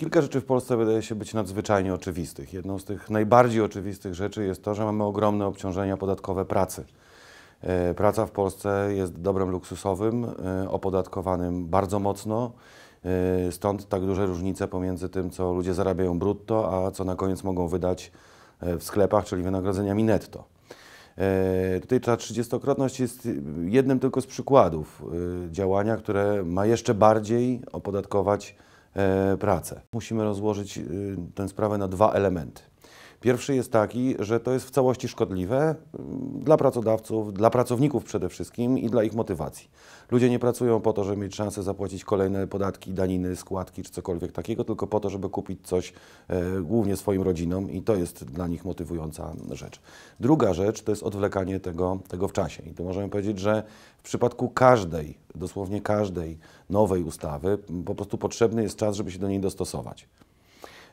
Kilka rzeczy w Polsce wydaje się być nadzwyczajnie oczywistych. Jedną z tych najbardziej oczywistych rzeczy jest to, że mamy ogromne obciążenia podatkowe pracy. E, praca w Polsce jest dobrem luksusowym, e, opodatkowanym bardzo mocno. E, stąd tak duże różnice pomiędzy tym, co ludzie zarabiają brutto, a co na koniec mogą wydać w sklepach, czyli wynagrodzeniami netto. Tutaj ta trzydziestokrotność jest jednym tylko z przykładów działania, które ma jeszcze bardziej opodatkować E, pracę. Musimy rozłożyć y, tę sprawę na dwa elementy. Pierwszy jest taki, że to jest w całości szkodliwe mm, dla pracodawców, dla pracowników przede wszystkim i dla ich motywacji. Ludzie nie pracują po to, żeby mieć szansę zapłacić kolejne podatki, daniny, składki czy cokolwiek takiego, tylko po to, żeby kupić coś e, głównie swoim rodzinom i to jest dla nich motywująca rzecz. Druga rzecz to jest odwlekanie tego, tego w czasie i tu możemy powiedzieć, że w przypadku każdej, dosłownie każdej nowej ustawy mm, po prostu potrzebny jest czas, żeby się do niej dostosować.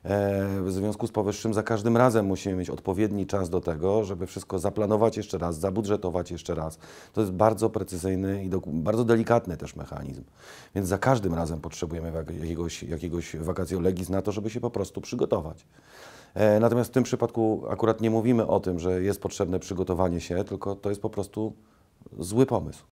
E, w związku z powyższym za każdym razem musimy mieć odpowiedni czas do tego, żeby wszystko zaplanować jeszcze raz, zabudżetować jeszcze raz. To jest bardzo precyzyjny i bardzo delikatny też mechanizm. Więc za każdym razem potrzebujemy jakiegoś, jakiegoś vacatio legis na to, żeby się po prostu przygotować. E, natomiast w tym przypadku akurat nie mówimy o tym, że jest potrzebne przygotowanie się, tylko to jest po prostu zły pomysł.